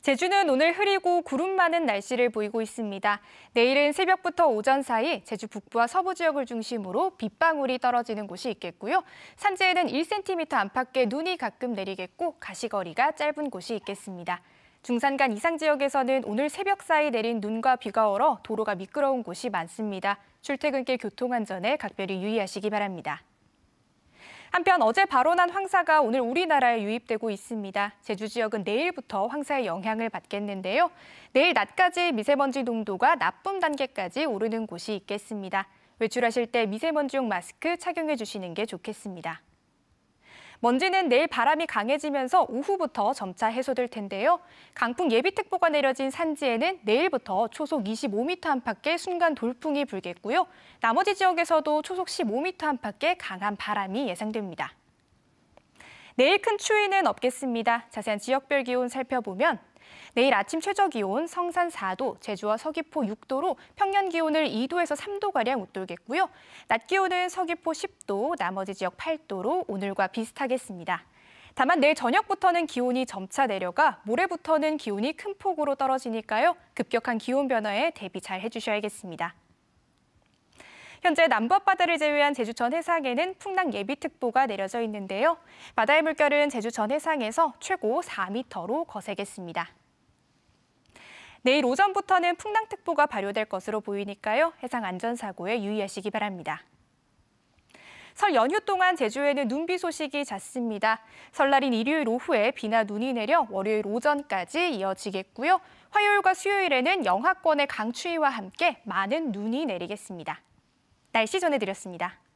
제주는 오늘 흐리고 구름 많은 날씨를 보이고 있습니다. 내일은 새벽부터 오전 사이 제주 북부와 서부 지역을 중심으로 빗방울이 떨어지는 곳이 있겠고요. 산지에는 1cm 안팎의 눈이 가끔 내리겠고 가시거리가 짧은 곳이 있겠습니다. 중산간 이상 지역에서는 오늘 새벽 사이 내린 눈과 비가 얼어 도로가 미끄러운 곳이 많습니다. 출퇴근길 교통 안전에 각별히 유의하시기 바랍니다. 한편 어제 발원한 황사가 오늘 우리나라에 유입되고 있습니다. 제주 지역은 내일부터 황사의 영향을 받겠는데요. 내일 낮까지 미세먼지 농도가 나쁨 단계까지 오르는 곳이 있겠습니다. 외출하실 때 미세먼지용 마스크 착용해 주시는 게 좋겠습니다. 먼지는 내일 바람이 강해지면서 오후부터 점차 해소될 텐데요. 강풍 예비특보가 내려진 산지에는 내일부터 초속 25m 안팎의 순간 돌풍이 불겠고요. 나머지 지역에서도 초속 15m 안팎의 강한 바람이 예상됩니다. 내일 큰 추위는 없겠습니다. 자세한 지역별 기온 살펴보면 내일 아침 최저 기온 성산 4도, 제주와 서귀포 6도로 평년 기온을 2도에서 3도가량 웃돌겠고요. 낮 기온은 서귀포 10도, 나머지 지역 8도로 오늘과 비슷하겠습니다. 다만 내일 저녁부터는 기온이 점차 내려가 모레부터는 기온이 큰 폭으로 떨어지니까요. 급격한 기온 변화에 대비 잘 해주셔야겠습니다. 현재 남부 앞바다를 제외한 제주천 해상에는 풍랑 예비특보가 내려져 있는데요. 바다의 물결은 제주천 해상에서 최고 4m로 거세겠습니다. 내일 오전부터는 풍랑특보가 발효될 것으로 보이니까요. 해상 안전사고에 유의하시기 바랍니다. 설 연휴 동안 제주에는 눈비 소식이 잦습니다. 설날인 일요일 오후에 비나 눈이 내려 월요일 오전까지 이어지겠고요. 화요일과 수요일에는 영하권의 강추위와 함께 많은 눈이 내리겠습니다. 날씨 전해드렸습니다.